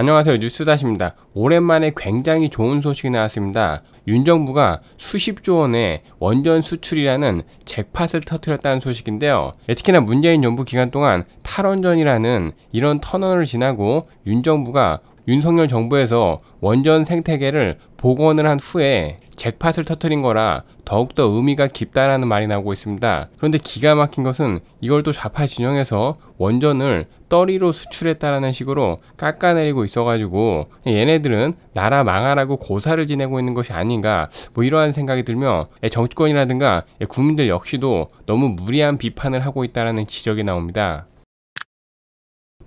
안녕하세요 뉴스다십니다. 오랜만에 굉장히 좋은 소식이 나왔습니다. 윤 정부가 수십조 원의 원전 수출이라는 잭팟을 터뜨렸다는 소식인데요. 예, 특히나 문재인 정부 기간 동안 탈원전이라는 이런 터널을 지나고 윤 정부가 윤석열 정부에서 원전 생태계를 복원을 한 후에 잭팟을 터뜨린 거라 더욱더 의미가 깊다라는 말이 나오고 있습니다. 그런데 기가 막힌 것은 이걸 또 좌파 진영에서 원전을 떨이로 수출했다라는 식으로 깎아내리고 있어가지고 얘네들은 나라 망하라고 고사를 지내고 있는 것이 아닌가 뭐 이러한 생각이 들며 예, 정치권이라든가 예, 국민들 역시도 너무 무리한 비판을 하고 있다라는 지적이 나옵니다.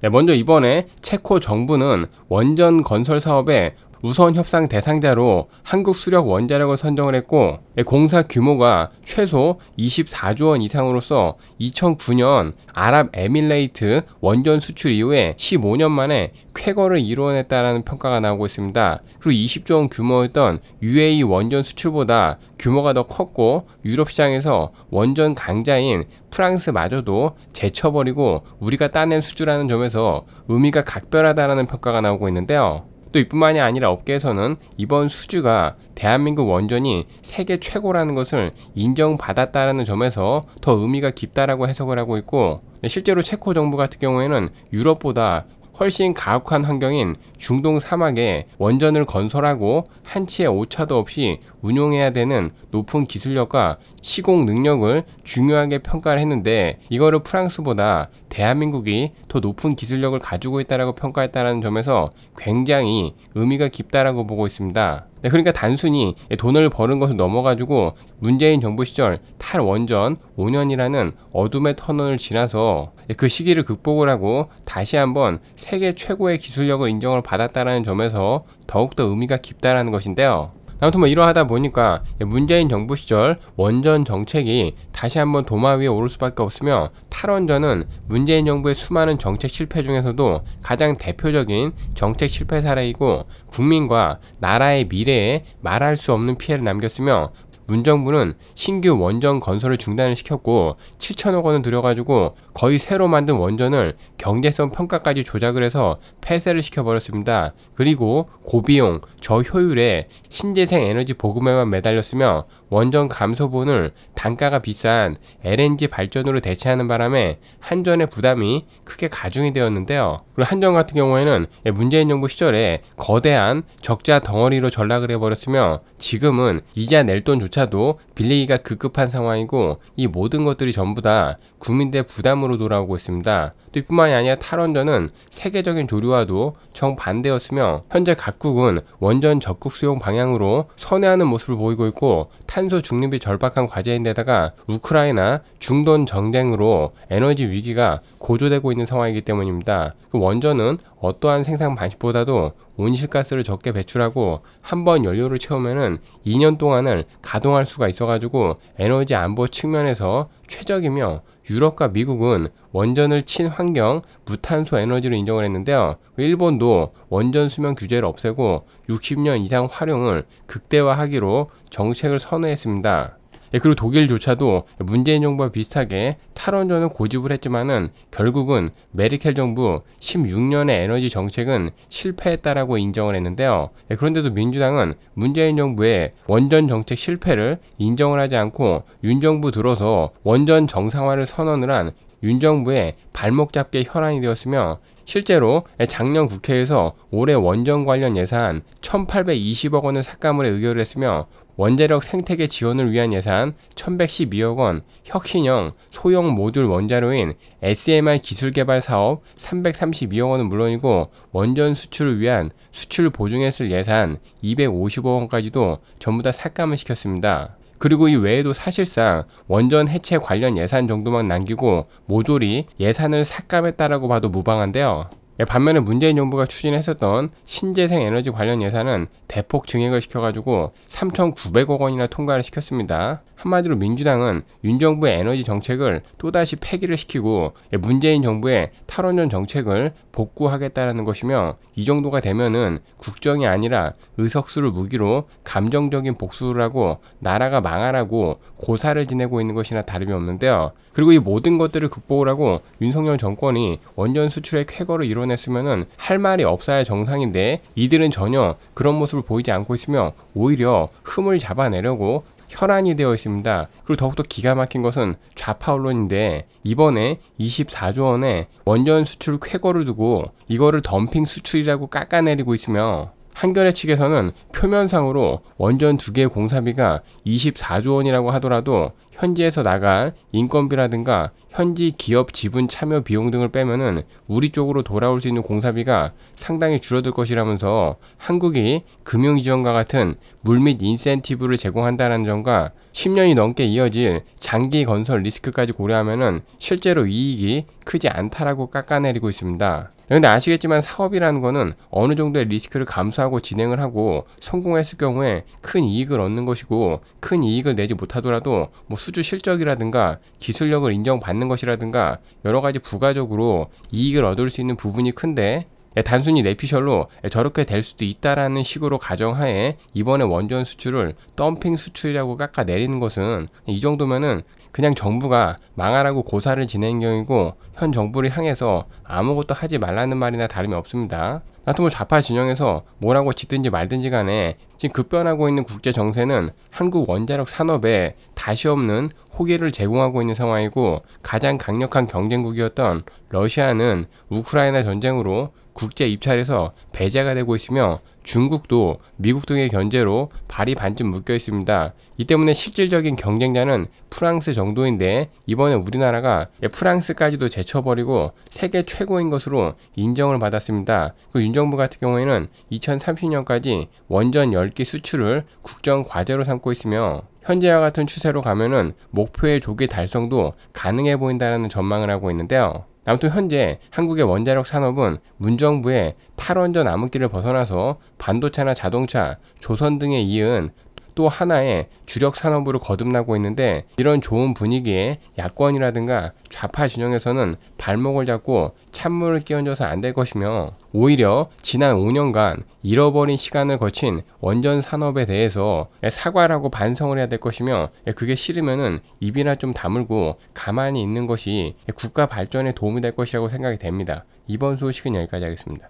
네, 먼저 이번에 체코 정부는 원전 건설 사업에 우선 협상 대상자로 한국수력원자력을 선정을 했고 공사 규모가 최소 24조 원 이상으로서 2009년 아랍에밀레이트 원전 수출 이후에 15년 만에 쾌거를 이뤄냈다라는 평가가 나오고 있습니다. 그리고 20조 원 규모였던 UAE 원전 수출보다 규모가 더 컸고 유럽 시장에서 원전 강자인 프랑스마저도 제쳐버리고 우리가 따낸 수주라는 점에서 의미가 각별하다라는 평가가 나오고 있는데요. 또 이뿐만이 아니라 업계에서는 이번 수주가 대한민국 원전이 세계 최고라는 것을 인정받았다라는 점에서 더 의미가 깊다라고 해석을 하고 있고 네, 실제로 체코 정부 같은 경우에는 유럽보다 훨씬 가혹한 환경인 중동 사막에 원전을 건설하고 한치의 오차도 없이 운용해야 되는 높은 기술력과 시공 능력을 중요하게 평가를 했는데 이거를 프랑스보다 대한민국이 더 높은 기술력을 가지고 있다라고 평가했다라는 점에서 굉장히 의미가 깊다라고 보고 있습니다. 네, 그러니까 단순히 돈을 버는 것을 넘어가지고 문재인 정부 시절 탈원전 5년이라는 어둠의 터널을 지나서 그 시기를 극복을 하고 다시 한번 세계 최고의 기술력을 인정을 받았다라는 점에서 더욱더 의미가 깊다라는 것인데요. 아무튼 뭐 이러하다 보니까 예, 문재인 정부 시절 원전 정책이 다시 한번 도마 위에 오를 수밖에 없으며 탈원전은 문재인 정부의 수많은 정책 실패 중에서도 가장 대표적인 정책 실패 사례이고 국민과 나라의 미래에 말할 수 없는 피해를 남겼으며 문정부는 신규 원전 건설을 중단을 시켰고 7천억 원을 들여가지고 거의 새로 만든 원전을 경제성 평가까지 조작을 해서 폐쇄를 시켜버렸습니다. 그리고 고비용, 저효율의 신재생 에너지 보급에만 매달렸으며 원전 감소분을 단가가 비싼 LNG 발전으로 대체하는 바람에 한전의 부담이 크게 가중이 되었는데요. 그리고 한전 같은 경우에는 예, 문재인 정부 시절에 거대한 적자 덩어리로 전락을 해버렸으며 지금은 이자 낼 돈조차도 빌리기가 급급한 상황이고 이 모든 것들이 전부 다국민들의 부담으로 돌아오고 있습니다. 또 이뿐만이 아니라 탈원전은 세계적인 조류와도 정반대였으며 현재 각국은 원전 적극 수용 방향으로 선회하는 모습을 보이고 있고 탄 탄소 중립이 절박한 과제인데다가 우크라이나 중돈 정쟁으로 에너지 위기가 고조되고 있는 상황이기 때문입니다. 그 원전은 어떠한 생산 방식보다도 온실가스를 적게 배출하고 한번 연료를 채우면은 2년 동안을 가동할 수가 있어가지고 에너지 안보 측면에서 최적이며 유럽과 미국은 원전을 친환경 무탄소 에너지로 인정을 했는데요. 일본도 원전 수명 규제를 없애고 60년 이상 활용을 극대화하기로 정책을 선회했습니다. 예, 그리고 독일조차도 문재인 정부와 비슷하게 탈원전을 고집을 했지만은 결국은 메르켈 정부 16년의 에너지 정책은 실패했다라고 인정을 했는데요. 예, 그런데도 민주당은 문재인 정부의 원전 정책 실패를 인정을 하지 않고 윤 정부 들어서 원전 정상화를 선언을 한 윤 정부의 발목 잡게 혈안이 되었으며 실제로 예, 작년 국회에서 올해 원전 관련 예산 1820억 원을 삭감을 의결했으며 원자력 생태계 지원을 위한 예산 1112억 원, 혁신형 소형 모듈 원자로인 SMR 기술 개발 사업 332억 원은 물론이고 원전 수출을 위한 수출 보증했을 예산 250억 원까지도 전부 다 삭감을 시켰습니다. 그리고 이 외에도 사실상 원전 해체 관련 예산 정도만 남기고 모조리 예산을 삭감했다라고 봐도 무방한데요. 예, 반면에 문재인 정부가 추진했었던 신재생 에너지 관련 예산은 대폭 증액을 시켜가지고 3,900억 원이나 통과를 시켰습니다. 한마디로 민주당은 윤정부의 에너지 정책을 또다시 폐기를 시키고 예, 문재인 정부의 탈원전 정책을 복구하겠다라는 것이며 이 정도가 되면은 국정이 아니라 의석수를 무기로 감정적인 복수를 하고 나라가 망하라고 고사를 지내고 있는 것이나 다름이 없는데요. 그리고 이 모든 것들을 극복을 하고 윤석열 정권이 원전 수출의 쾌거를 이뤄냈으면은 할 말이 없어야 정상인데 이들은 전혀 그런 모습을 보이지 않고 있으며 오히려 흠을 잡아내려고 혈안이 되어 있습니다. 그리고 더욱더 기가 막힌 것은 좌파 언론인데 이번에 24조 원의 원전 수출 쾌거를 두고 이거를 덤핑 수출이라고 깎아내리고 있으며 한겨레 측에서는 표면상으로 원전 두 개의 공사비가 24조 원이라고 하더라도 현지에서 나갈 인건비라든가 현지 기업 지분 참여 비용 등을 빼면은 우리 쪽으로 돌아올 수 있는 공사비가 상당히 줄어들 것이라면서 한국이 금융 지원과 같은 물밑 인센티브를 제공한다는 점과 10년이 넘게 이어질 장기 건설 리스크까지 고려하면은 실제로 이익이 크지 않다라고 깎아내리고 있습니다. 그런데 아시겠지만 사업이라는 거는 어느 정도의 리스크를 감수하고 진행을 하고 성공했을 경우에 큰 이익을 얻는 것이고 큰 이익을 내지 못하더라도 뭐 수, 수주 실적이라든가 기술력을 인정받는 것이라든가 여러 가지 부가적으로 이익을 얻을 수 있는 부분이 큰데 예, 단순히 내피셜로 예, 저렇게 될 수도 있다라는 식으로 가정하에 이번에 원전 수출을 덤핑 수출이라고 깎아 내리는 것은 이 정도면은 그냥 정부가 망하라고 고사를 진행 경이고 현 정부를 향해서 아무것도 하지 말라는 말이나 다름이 없습니다. 나토모 좌파 진영에서 뭐라고 짓든지 말든지 간에 지금 급변하고 있는 국제 정세는 한국 원자력 산업에 다시 없는 호기를 제공하고 있는 상황이고 가장 강력한 경쟁국이었던 러시아는 우크라이나 전쟁으로 국제 입찰에서 배제가 되고 있으며 중국도 미국 등의 견제로 발이 반쯤 묶여 있습니다. 이 때문에 실질적인 경쟁자는 프랑스 정도인데 이번에 우리나라가 예, 프랑스까지도 제쳐버리고 세계 최고인 것으로 인정을 받았습니다. 그 윤정부 같은 경우에는 2030년까지 원전 10기 수출을 국정 과제로 삼고 있으며 현재와 같은 추세로 가면은 목표의 조기 달성도 가능해 보인다라는 전망을 하고 있는데요. 아무튼 현재 한국의 원자력 산업은 문정부의 탈원전 암흑기를 벗어나서 반도체나 자동차, 조선 등에 이은 또 하나의 주력 산업으로 거듭나고 있는데 이런 좋은 분위기에 야권이라든가 좌파 진영에서는 발목을 잡고 찬물을 끼얹어서 안 될 것이며 오히려 지난 5년간 잃어버린 시간을 거친 원전 산업에 대해서 사과라고 반성을 해야 될 것이며 그게 싫으면 입이나 좀 다물고 가만히 있는 것이 국가 발전에 도움이 될 것이라고 생각이 됩니다. 이번 소식은 여기까지 하겠습니다.